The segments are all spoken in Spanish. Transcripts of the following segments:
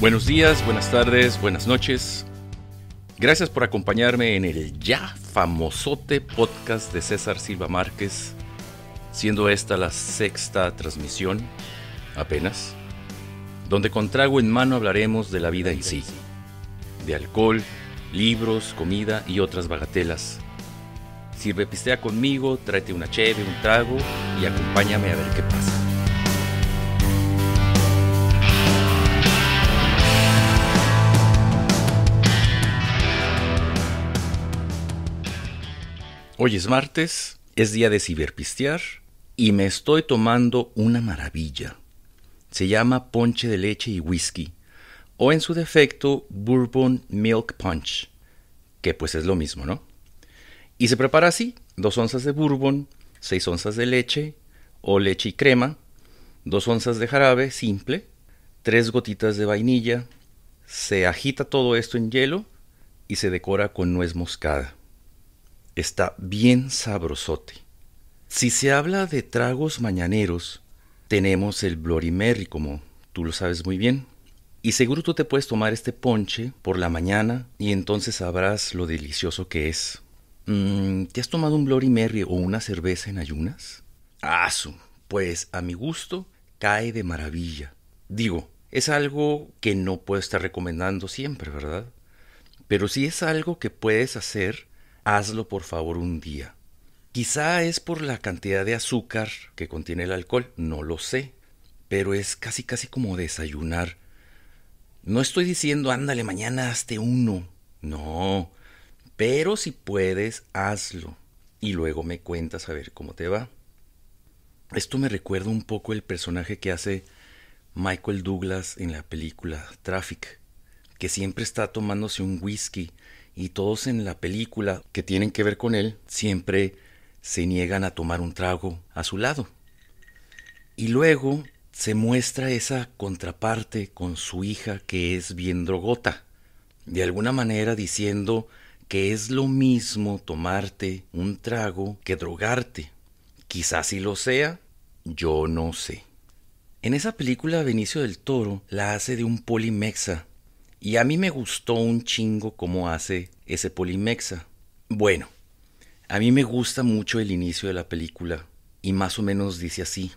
Buenos días, buenas tardes, buenas noches. Gracias por acompañarme en el ya famosote podcast de César Silva Márquez, siendo esta la sexta transmisión, apenas, donde con trago en mano hablaremos de la vida en sí, de alcohol, libros, comida y otras bagatelas. Sirve pistea conmigo, tráete una cheve, un trago y acompáñame a ver qué pasa. Hoy es martes, es día de ciberpistear y me estoy tomando una maravilla. Se llama ponche de leche y whisky, o en su defecto bourbon milk punch, que pues es lo mismo, ¿no? Y se prepara así, dos onzas de bourbon, seis onzas de leche o leche y crema, dos onzas de jarabe simple, tres gotitas de vainilla, se agita todo esto en hielo y se decora con nuez moscada está bien sabrosote. Si se habla de tragos mañaneros, tenemos el Mary, como tú lo sabes muy bien. Y seguro tú te puedes tomar este ponche por la mañana y entonces sabrás lo delicioso que es. Mm, ¿Te has tomado un Bloody Mary o una cerveza en ayunas? Ah, pues a mi gusto cae de maravilla. Digo, es algo que no puedo estar recomendando siempre, ¿verdad? Pero si es algo que puedes hacer hazlo por favor un día. Quizá es por la cantidad de azúcar que contiene el alcohol, no lo sé, pero es casi casi como desayunar. No estoy diciendo ándale mañana hazte uno, no, pero si puedes, hazlo y luego me cuentas a ver cómo te va. Esto me recuerda un poco el personaje que hace Michael Douglas en la película Traffic, que siempre está tomándose un whisky y todos en la película que tienen que ver con él siempre se niegan a tomar un trago a su lado. Y luego se muestra esa contraparte con su hija que es bien drogota, de alguna manera diciendo que es lo mismo tomarte un trago que drogarte. Quizás si lo sea, yo no sé. En esa película Benicio del Toro la hace de un polimexa y a mí me gustó un chingo cómo hace ese Polimexa. Bueno, a mí me gusta mucho el inicio de la película y más o menos dice así.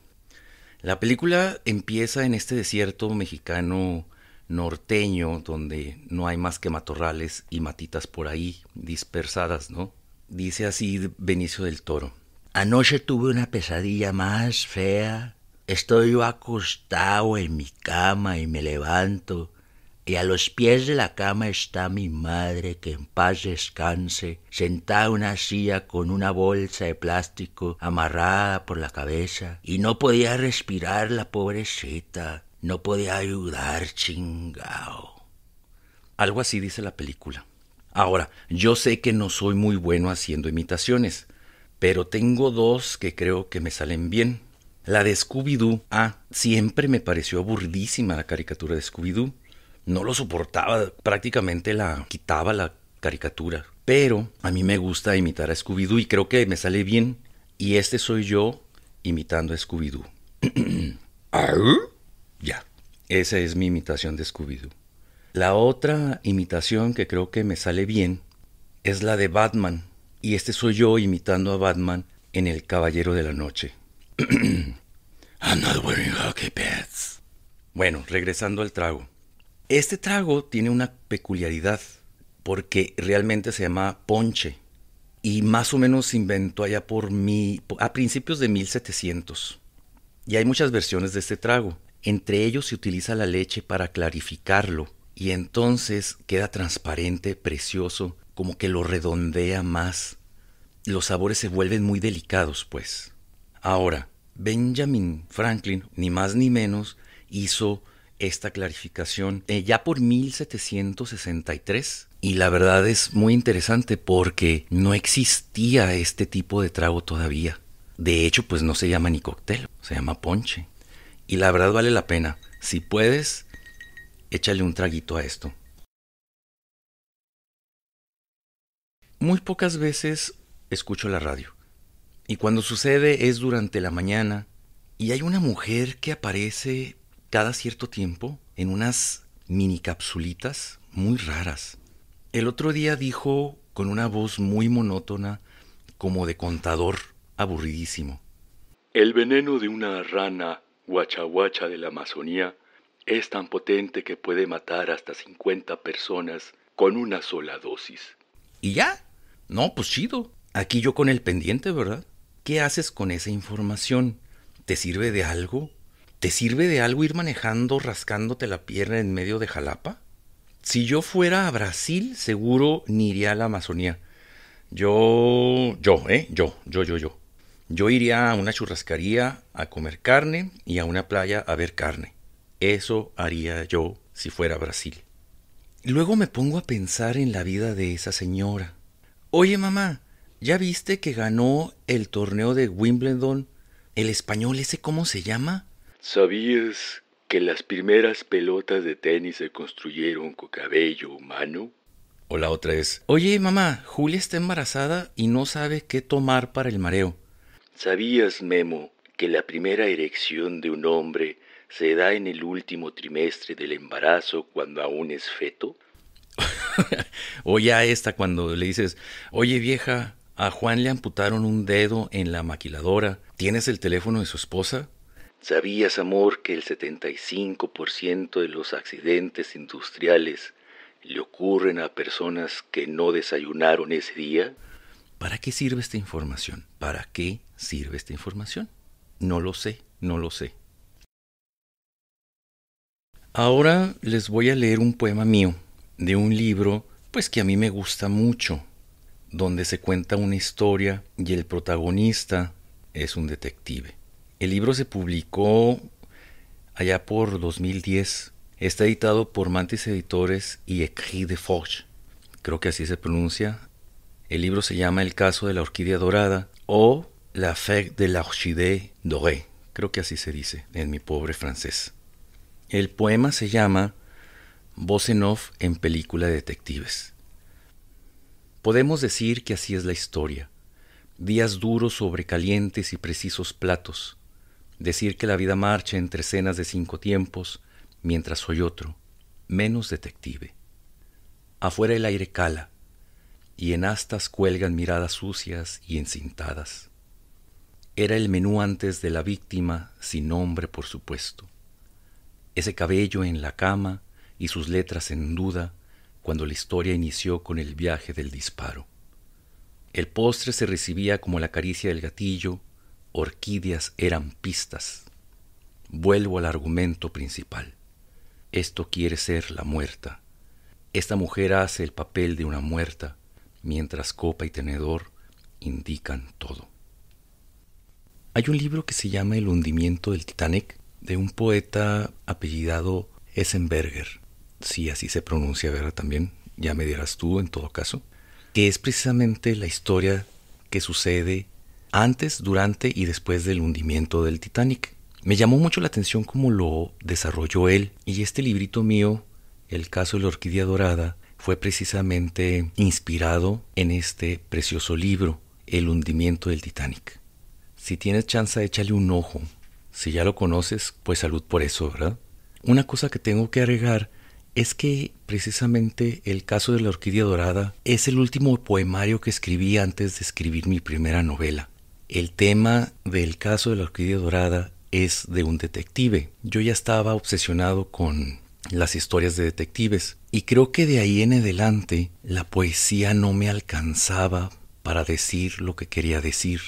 La película empieza en este desierto mexicano norteño donde no hay más que matorrales y matitas por ahí dispersadas, ¿no? Dice así Benicio del Toro. Anoche tuve una pesadilla más fea. Estoy acostado en mi cama y me levanto y a los pies de la cama está mi madre que en paz descanse, sentada en una silla con una bolsa de plástico amarrada por la cabeza, y no podía respirar la pobrecita, no podía ayudar chingao. Algo así dice la película. Ahora, yo sé que no soy muy bueno haciendo imitaciones, pero tengo dos que creo que me salen bien. La de Scooby-Doo, ah, siempre me pareció aburridísima la caricatura de Scooby-Doo no lo soportaba, prácticamente la quitaba la caricatura. Pero a mí me gusta imitar a Scooby-Doo y creo que me sale bien. Y este soy yo imitando a Scooby-Doo. Ah, uh, ya, esa es mi imitación de Scooby-Doo. La otra imitación que creo que me sale bien es la de Batman. Y este soy yo imitando a Batman en El Caballero de la Noche. I'm not wearing hockey pads. Bueno, regresando al trago. Este trago tiene una peculiaridad porque realmente se llama ponche y más o menos se inventó allá por mi, a principios de 1700. Y hay muchas versiones de este trago. Entre ellos se utiliza la leche para clarificarlo y entonces queda transparente, precioso, como que lo redondea más. Los sabores se vuelven muy delicados, pues. Ahora, Benjamin Franklin, ni más ni menos, hizo esta clarificación eh, ya por 1763. Y la verdad es muy interesante porque no existía este tipo de trago todavía. De hecho, pues no se llama ni cóctel, se llama ponche. Y la verdad vale la pena. Si puedes, échale un traguito a esto. Muy pocas veces escucho la radio. Y cuando sucede es durante la mañana y hay una mujer que aparece cada cierto tiempo en unas mini capsulitas muy raras. El otro día dijo con una voz muy monótona, como de contador aburridísimo. El veneno de una rana guachaguacha de la Amazonía es tan potente que puede matar hasta 50 personas con una sola dosis. ¿Y ya? No, pues chido. Aquí yo con el pendiente, ¿verdad? ¿Qué haces con esa información? ¿Te sirve de algo? ¿Te sirve de algo ir manejando, rascándote la pierna en medio de Jalapa? Si yo fuera a Brasil, seguro ni iría a la Amazonía. Yo, yo, ¿eh? Yo, yo, yo, yo. Yo iría a una churrascaría a comer carne y a una playa a ver carne. Eso haría yo si fuera a Brasil. Luego me pongo a pensar en la vida de esa señora. Oye, mamá, ¿ya viste que ganó el torneo de Wimbledon el español ese cómo se llama? ¿Sabías que las primeras pelotas de tenis se construyeron con cabello humano? O la otra es, oye mamá, Julia está embarazada y no sabe qué tomar para el mareo. ¿Sabías, Memo, que la primera erección de un hombre se da en el último trimestre del embarazo cuando aún es feto? o ya esta cuando le dices, oye vieja, a Juan le amputaron un dedo en la maquiladora, ¿tienes el teléfono de su esposa? ¿Sabías, amor, que el 75% de los accidentes industriales le ocurren a personas que no desayunaron ese día? ¿Para qué sirve esta información? ¿Para qué sirve esta información? No lo sé, no lo sé. Ahora les voy a leer un poema mío de un libro, pues que a mí me gusta mucho, donde se cuenta una historia y el protagonista es un detective. El libro se publicó allá por 2010. Está editado por Mantis Editores y Écrit de Forge. Creo que así se pronuncia. El libro se llama El caso de la orquídea dorada o La Fête de l'orchidée dorée. Creo que así se dice en mi pobre francés. El poema se llama Voz en película de detectives. Podemos decir que así es la historia. Días duros sobre calientes y precisos platos decir que la vida marcha entre escenas de cinco tiempos, mientras soy otro, menos detective. Afuera el aire cala, y en astas cuelgan miradas sucias y encintadas. Era el menú antes de la víctima, sin nombre por supuesto. Ese cabello en la cama y sus letras en duda cuando la historia inició con el viaje del disparo. El postre se recibía como la caricia del gatillo orquídeas eran pistas. Vuelvo al argumento principal. Esto quiere ser la muerta. Esta mujer hace el papel de una muerta, mientras copa y tenedor indican todo. Hay un libro que se llama El hundimiento del Titanic de un poeta apellidado Essenberger, si así se pronuncia, ¿verdad? También, ya me dirás tú en todo caso, que es precisamente la historia que sucede antes, durante y después del hundimiento del Titanic. Me llamó mucho la atención cómo lo desarrolló él y este librito mío, El caso de la orquídea dorada, fue precisamente inspirado en este precioso libro, El hundimiento del Titanic. Si tienes chance, échale un ojo. Si ya lo conoces, pues salud por eso, ¿verdad? Una cosa que tengo que agregar es que precisamente el caso de la orquídea dorada es el último poemario que escribí antes de escribir mi primera novela. El tema del caso de la orquídea dorada es de un detective. Yo ya estaba obsesionado con las historias de detectives y creo que de ahí en adelante la poesía no me alcanzaba para decir lo que quería decir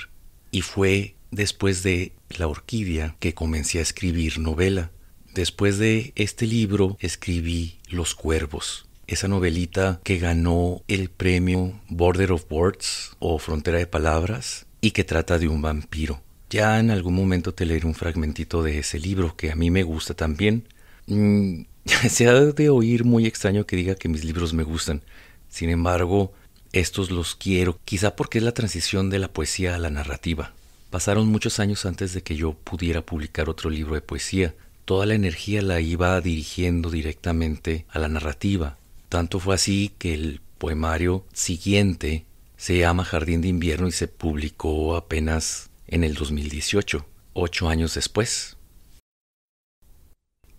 y fue después de La orquídea que comencé a escribir novela. Después de este libro escribí Los cuervos, esa novelita que ganó el premio Border of Words o Frontera de Palabras y que trata de un vampiro. Ya en algún momento te leeré un fragmentito de ese libro que a mí me gusta también. Mm, se ha de oír muy extraño que diga que mis libros me gustan. Sin embargo, estos los quiero, quizá porque es la transición de la poesía a la narrativa. Pasaron muchos años antes de que yo pudiera publicar otro libro de poesía. Toda la energía la iba dirigiendo directamente a la narrativa. Tanto fue así que el poemario siguiente se llama Jardín de Invierno y se publicó apenas en el 2018, ocho años después.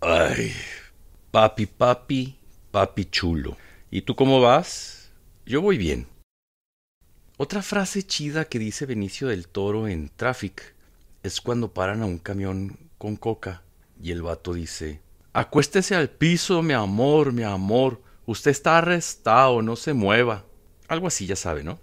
Ay, papi, papi, papi chulo. ¿Y tú cómo vas? Yo voy bien. Otra frase chida que dice Benicio del Toro en Traffic es cuando paran a un camión con coca y el vato dice, Acuéstese al piso, mi amor, mi amor, usted está arrestado, no se mueva. Algo así, ya sabe, ¿no?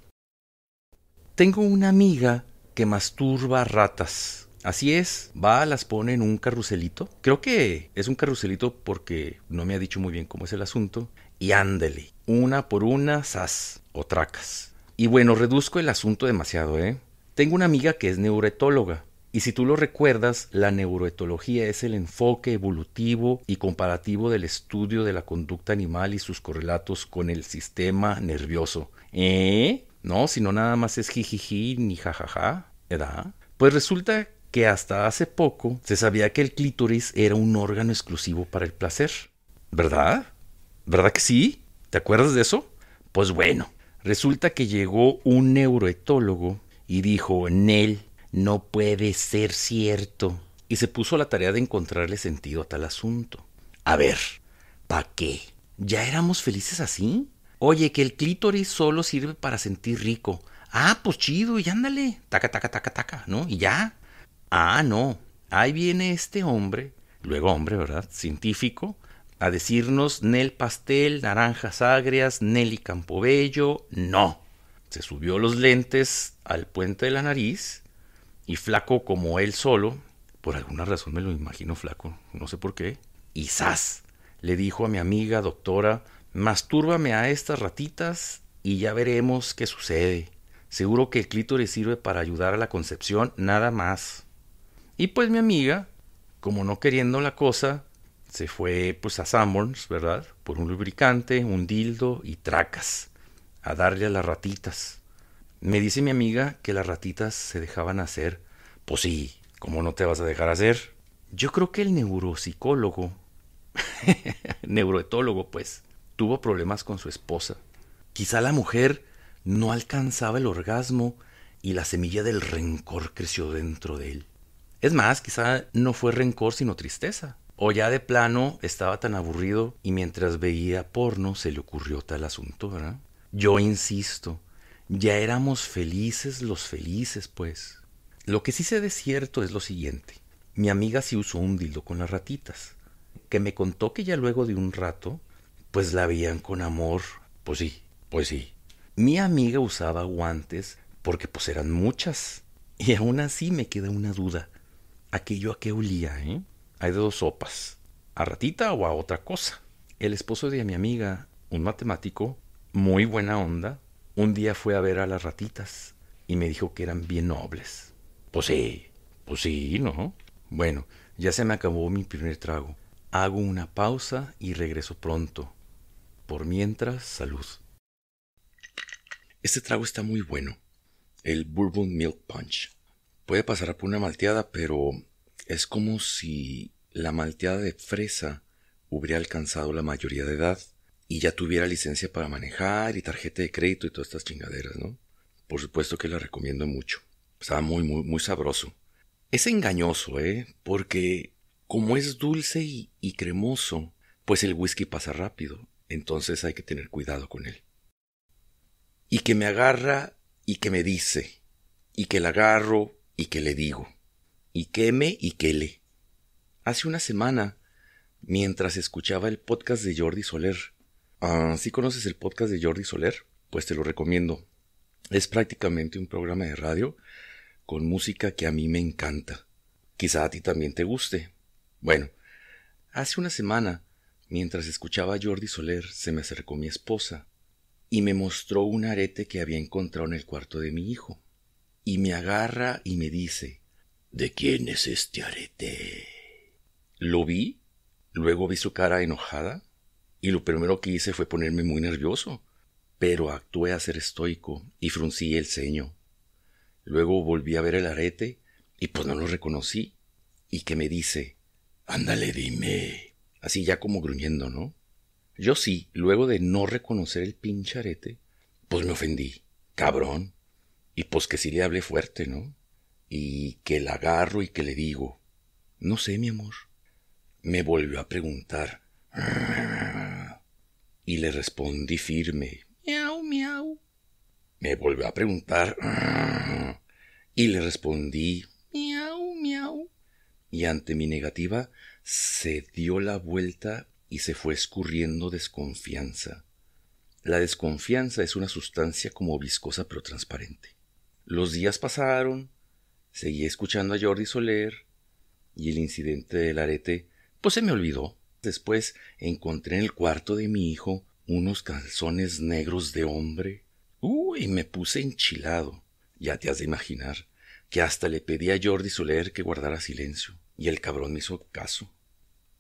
Tengo una amiga que masturba ratas. Así es, va, las pone en un carruselito. Creo que es un carruselito porque no me ha dicho muy bien cómo es el asunto. Y ándele, una por una, sas o tracas. Y bueno, reduzco el asunto demasiado, ¿eh? Tengo una amiga que es neuroetóloga. Y si tú lo recuerdas, la neuroetología es el enfoque evolutivo y comparativo del estudio de la conducta animal y sus correlatos con el sistema nervioso. ¿Eh? No, sino nada más es jijiji ni jajaja, ¿verdad? Pues resulta que hasta hace poco se sabía que el clítoris era un órgano exclusivo para el placer. ¿Verdad? ¿Verdad que sí? ¿Te acuerdas de eso? Pues bueno, resulta que llegó un neuroetólogo y dijo, Nel, no puede ser cierto. Y se puso la tarea de encontrarle sentido a tal asunto. A ver, ¿pa' qué? ¿Ya éramos felices así? Oye, que el clítoris solo sirve para sentir rico. Ah, pues chido, y ándale. Taca, taca, taca, taca, ¿no? Y ya. Ah, no. Ahí viene este hombre, luego hombre, ¿verdad? Científico, a decirnos Nel Pastel, Naranjas Agrias, Nelly Campobello. No. Se subió los lentes al puente de la nariz y flaco como él solo, por alguna razón me lo imagino flaco, no sé por qué, y ¡zas! le dijo a mi amiga doctora Mastúrbame a estas ratitas y ya veremos qué sucede. Seguro que el clítoris sirve para ayudar a la concepción, nada más. Y pues mi amiga, como no queriendo la cosa, se fue pues a Sanborns, ¿verdad? Por un lubricante, un dildo y tracas, a darle a las ratitas. Me dice mi amiga que las ratitas se dejaban hacer. Pues sí, ¿cómo no te vas a dejar hacer? Yo creo que el neuropsicólogo, neuroetólogo pues, tuvo problemas con su esposa. Quizá la mujer no alcanzaba el orgasmo y la semilla del rencor creció dentro de él. Es más, quizá no fue rencor sino tristeza. O ya de plano estaba tan aburrido y mientras veía porno se le ocurrió tal asunto, ¿verdad? Yo insisto, ya éramos felices los felices, pues. Lo que sí sé de cierto es lo siguiente. Mi amiga sí usó un dildo con las ratitas, que me contó que ya luego de un rato pues la veían con amor. Pues sí, pues sí. Mi amiga usaba guantes porque pues eran muchas. Y aún así me queda una duda. ¿Aquello a qué olía, eh? Hay dos sopas. ¿A ratita o a otra cosa? El esposo de mi amiga, un matemático, muy buena onda, un día fue a ver a las ratitas y me dijo que eran bien nobles. Pues sí, pues sí, ¿no? Bueno, ya se me acabó mi primer trago. Hago una pausa y regreso pronto. Por mientras, salud. Este trago está muy bueno, el Bourbon Milk Punch. Puede pasar por una malteada, pero es como si la malteada de fresa hubiera alcanzado la mayoría de edad y ya tuviera licencia para manejar y tarjeta de crédito y todas estas chingaderas, ¿no? Por supuesto que la recomiendo mucho. Está muy, muy, muy sabroso. Es engañoso, ¿eh? Porque como es dulce y, y cremoso, pues el whisky pasa rápido entonces hay que tener cuidado con él. Y que me agarra y que me dice, y que le agarro y que le digo, y me y que le. Hace una semana, mientras escuchaba el podcast de Jordi Soler, ah, ¿sí conoces el podcast de Jordi Soler? Pues te lo recomiendo. Es prácticamente un programa de radio con música que a mí me encanta. Quizá a ti también te guste. Bueno, hace una semana Mientras escuchaba a Jordi Soler, se me acercó mi esposa y me mostró un arete que había encontrado en el cuarto de mi hijo. Y me agarra y me dice ¿De quién es este arete? Lo vi, luego vi su cara enojada, y lo primero que hice fue ponerme muy nervioso, pero actué a ser estoico y fruncí el ceño. Luego volví a ver el arete y pues no lo reconocí, y que me dice Ándale, dime, así ya como gruñendo, ¿no? Yo sí, luego de no reconocer el pincharete, pues me ofendí, cabrón, y pues que si le hablé fuerte, ¿no? Y que le agarro y que le digo, no sé, mi amor. Me volvió a preguntar, y le respondí firme, miau, miau. Me volvió a preguntar, y le respondí, miau, miau. Y ante mi negativa, se dio la vuelta y se fue escurriendo desconfianza. La desconfianza es una sustancia como viscosa pero transparente. Los días pasaron, seguí escuchando a Jordi Soler y el incidente del arete, pues se me olvidó. Después encontré en el cuarto de mi hijo unos calzones negros de hombre. Y me puse enchilado. Ya te has de imaginar que hasta le pedí a Jordi Soler que guardara silencio, y el cabrón me hizo caso.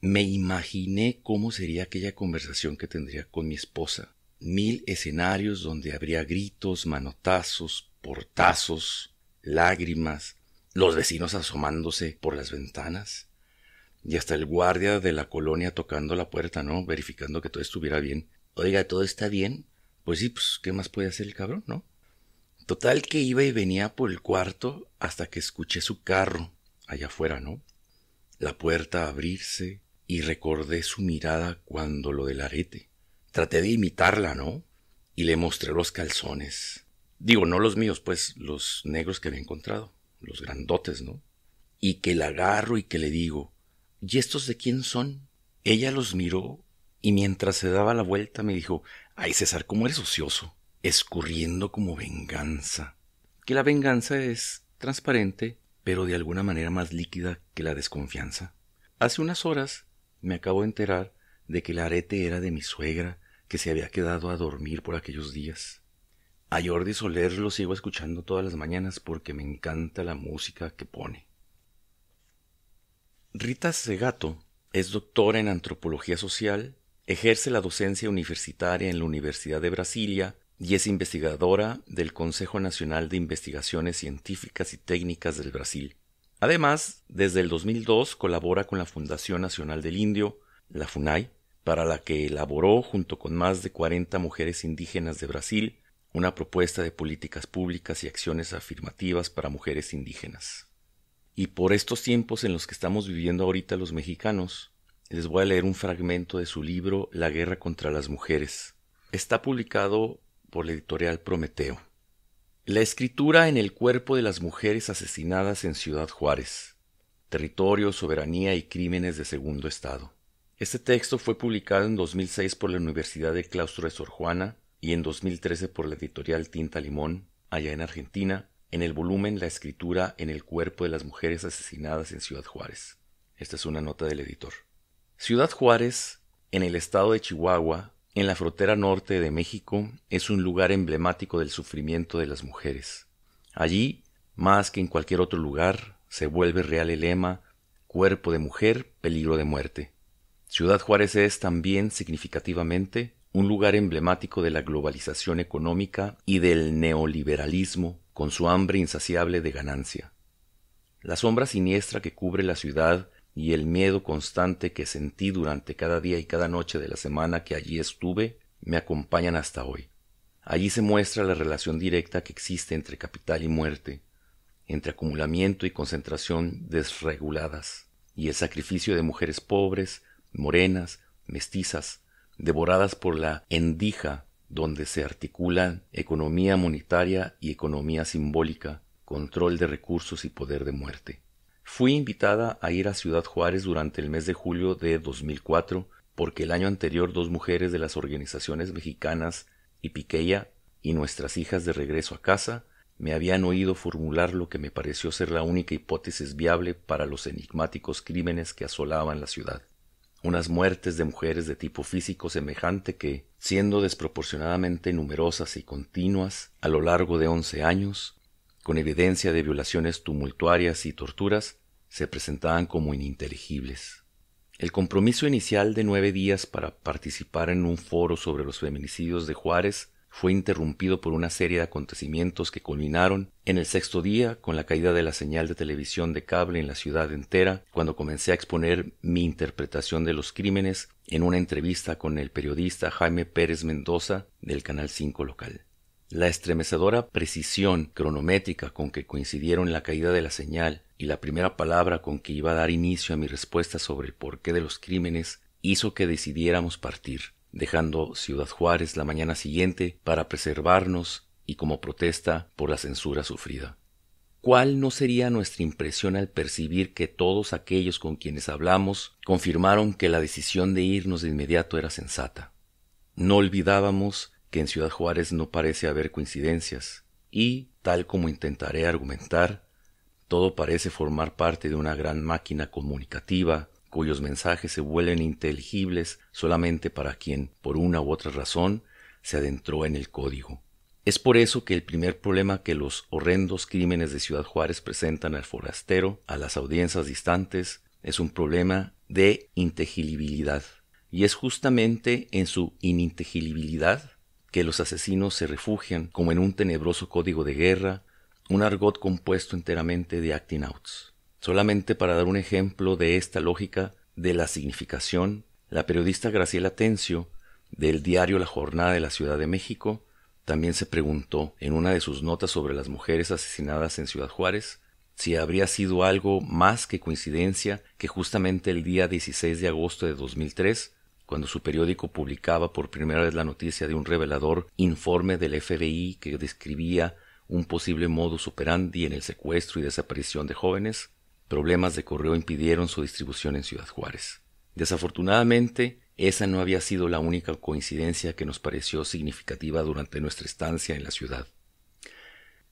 Me imaginé cómo sería aquella conversación que tendría con mi esposa. Mil escenarios donde habría gritos, manotazos, portazos, lágrimas, los vecinos asomándose por las ventanas y hasta el guardia de la colonia tocando la puerta, ¿no? Verificando que todo estuviera bien. Oiga, ¿todo está bien? Pues sí, pues, ¿qué más puede hacer el cabrón, no? Total que iba y venía por el cuarto hasta que escuché su carro allá afuera, ¿no? La puerta abrirse, y recordé su mirada cuando lo del arete. Traté de imitarla, ¿no? Y le mostré los calzones. Digo, no los míos, pues los negros que había encontrado, los grandotes, ¿no? Y que la agarro y que le digo, ¿y estos de quién son? Ella los miró y mientras se daba la vuelta me dijo, ay César, ¿cómo eres ocioso? Escurriendo como venganza. Que la venganza es transparente, pero de alguna manera más líquida que la desconfianza. Hace unas horas me acabo de enterar de que el arete era de mi suegra, que se había quedado a dormir por aquellos días. A Jordi Soler lo sigo escuchando todas las mañanas porque me encanta la música que pone. Rita Segato es doctora en antropología social, ejerce la docencia universitaria en la Universidad de Brasilia y es investigadora del Consejo Nacional de Investigaciones Científicas y Técnicas del Brasil. Además, desde el 2002 colabora con la Fundación Nacional del Indio, la FUNAI, para la que elaboró, junto con más de 40 mujeres indígenas de Brasil, una propuesta de políticas públicas y acciones afirmativas para mujeres indígenas. Y por estos tiempos en los que estamos viviendo ahorita los mexicanos, les voy a leer un fragmento de su libro La guerra contra las mujeres. Está publicado por la editorial Prometeo. La escritura en el cuerpo de las mujeres asesinadas en Ciudad Juárez. Territorio, soberanía y crímenes de segundo estado. Este texto fue publicado en 2006 por la Universidad de Claustro de Sor Juana y en 2013 por la editorial Tinta Limón, allá en Argentina, en el volumen La escritura en el cuerpo de las mujeres asesinadas en Ciudad Juárez. Esta es una nota del editor. Ciudad Juárez, en el estado de Chihuahua, en la frontera norte de México es un lugar emblemático del sufrimiento de las mujeres. Allí, más que en cualquier otro lugar, se vuelve real el lema cuerpo de mujer, peligro de muerte. Ciudad Juárez es también significativamente un lugar emblemático de la globalización económica y del neoliberalismo con su hambre insaciable de ganancia. La sombra siniestra que cubre la ciudad y el miedo constante que sentí durante cada día y cada noche de la semana que allí estuve me acompañan hasta hoy. Allí se muestra la relación directa que existe entre capital y muerte, entre acumulamiento y concentración desreguladas, y el sacrificio de mujeres pobres, morenas, mestizas, devoradas por la endija donde se articulan economía monetaria y economía simbólica, control de recursos y poder de muerte. Fui invitada a ir a Ciudad Juárez durante el mes de julio de 2004 porque el año anterior dos mujeres de las organizaciones mexicanas y Piqueya y nuestras hijas de regreso a casa me habían oído formular lo que me pareció ser la única hipótesis viable para los enigmáticos crímenes que asolaban la ciudad. Unas muertes de mujeres de tipo físico semejante que, siendo desproporcionadamente numerosas y continuas a lo largo de once años, con evidencia de violaciones tumultuarias y torturas, se presentaban como ininteligibles. El compromiso inicial de nueve días para participar en un foro sobre los feminicidios de Juárez fue interrumpido por una serie de acontecimientos que culminaron en el sexto día con la caída de la señal de televisión de cable en la ciudad entera, cuando comencé a exponer mi interpretación de los crímenes en una entrevista con el periodista Jaime Pérez Mendoza del Canal 5 local. La estremecedora precisión cronométrica con que coincidieron la caída de la señal y la primera palabra con que iba a dar inicio a mi respuesta sobre el porqué de los crímenes hizo que decidiéramos partir, dejando Ciudad Juárez la mañana siguiente para preservarnos y como protesta por la censura sufrida. ¿Cuál no sería nuestra impresión al percibir que todos aquellos con quienes hablamos confirmaron que la decisión de irnos de inmediato era sensata? No olvidábamos en Ciudad Juárez no parece haber coincidencias, y, tal como intentaré argumentar, todo parece formar parte de una gran máquina comunicativa cuyos mensajes se vuelven inteligibles solamente para quien, por una u otra razón, se adentró en el código. Es por eso que el primer problema que los horrendos crímenes de Ciudad Juárez presentan al forastero, a las audiencias distantes, es un problema de inteligibilidad. Y es justamente en su ininteligibilidad que los asesinos se refugian como en un tenebroso código de guerra, un argot compuesto enteramente de acting outs. Solamente para dar un ejemplo de esta lógica de la significación, la periodista Graciela Tencio, del diario La Jornada de la Ciudad de México, también se preguntó en una de sus notas sobre las mujeres asesinadas en Ciudad Juárez si habría sido algo más que coincidencia que justamente el día 16 de agosto de 2003 cuando su periódico publicaba por primera vez la noticia de un revelador informe del FBI que describía un posible modus operandi en el secuestro y desaparición de jóvenes, problemas de correo impidieron su distribución en Ciudad Juárez. Desafortunadamente, esa no había sido la única coincidencia que nos pareció significativa durante nuestra estancia en la ciudad.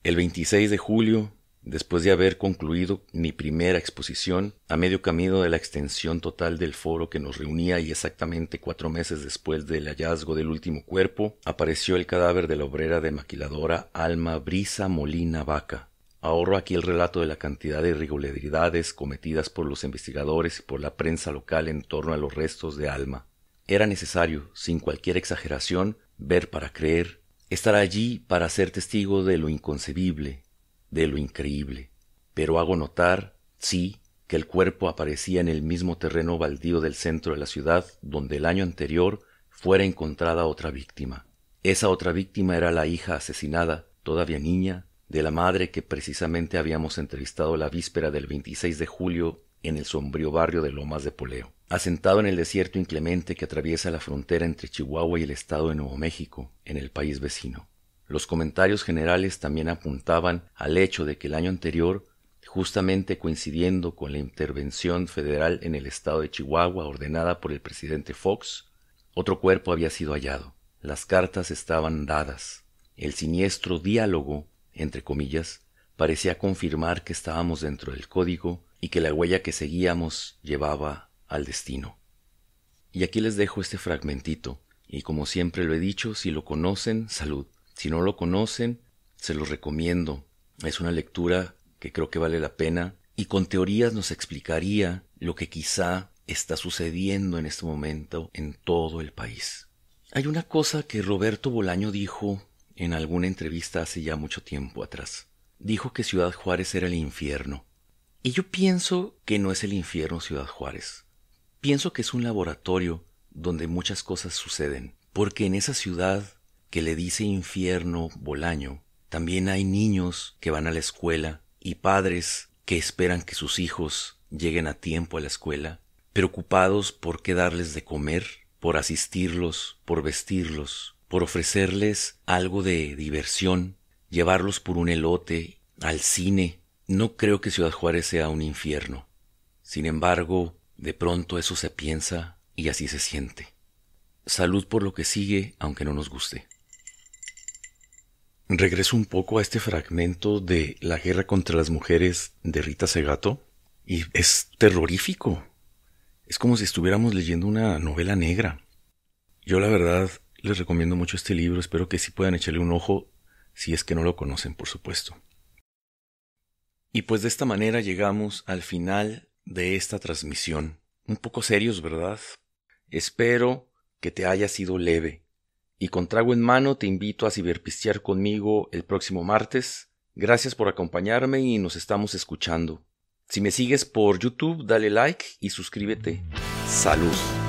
El 26 de julio, Después de haber concluido mi primera exposición, a medio camino de la extensión total del foro que nos reunía y exactamente cuatro meses después del hallazgo del último cuerpo, apareció el cadáver de la obrera de maquiladora Alma Brisa Molina Vaca. Ahorro aquí el relato de la cantidad de irregularidades cometidas por los investigadores y por la prensa local en torno a los restos de Alma. Era necesario, sin cualquier exageración, ver para creer, estar allí para ser testigo de lo inconcebible, de lo increíble. Pero hago notar, sí, que el cuerpo aparecía en el mismo terreno baldío del centro de la ciudad donde el año anterior fuera encontrada otra víctima. Esa otra víctima era la hija asesinada, todavía niña, de la madre que precisamente habíamos entrevistado la víspera del 26 de julio en el sombrío barrio de Lomas de Poleo, asentado en el desierto inclemente que atraviesa la frontera entre Chihuahua y el estado de Nuevo México, en el país vecino. Los comentarios generales también apuntaban al hecho de que el año anterior, justamente coincidiendo con la intervención federal en el estado de Chihuahua ordenada por el presidente Fox, otro cuerpo había sido hallado. Las cartas estaban dadas. El siniestro diálogo, entre comillas, parecía confirmar que estábamos dentro del código y que la huella que seguíamos llevaba al destino. Y aquí les dejo este fragmentito, y como siempre lo he dicho, si lo conocen, salud. Si no lo conocen, se los recomiendo. Es una lectura que creo que vale la pena y con teorías nos explicaría lo que quizá está sucediendo en este momento en todo el país. Hay una cosa que Roberto Bolaño dijo en alguna entrevista hace ya mucho tiempo atrás. Dijo que Ciudad Juárez era el infierno. Y yo pienso que no es el infierno Ciudad Juárez. Pienso que es un laboratorio donde muchas cosas suceden, porque en esa ciudad que le dice infierno Bolaño, también hay niños que van a la escuela y padres que esperan que sus hijos lleguen a tiempo a la escuela, preocupados por qué darles de comer, por asistirlos, por vestirlos, por ofrecerles algo de diversión, llevarlos por un elote, al cine. No creo que Ciudad Juárez sea un infierno. Sin embargo, de pronto eso se piensa y así se siente. Salud por lo que sigue, aunque no nos guste. Regreso un poco a este fragmento de La guerra contra las mujeres de Rita Segato y es terrorífico. Es como si estuviéramos leyendo una novela negra. Yo la verdad les recomiendo mucho este libro, espero que sí puedan echarle un ojo si es que no lo conocen, por supuesto. Y pues de esta manera llegamos al final de esta transmisión. Un poco serios, ¿verdad? Espero que te haya sido leve y con trago en mano te invito a ciberpistear conmigo el próximo martes. Gracias por acompañarme y nos estamos escuchando. Si me sigues por YouTube, dale like y suscríbete. Salud.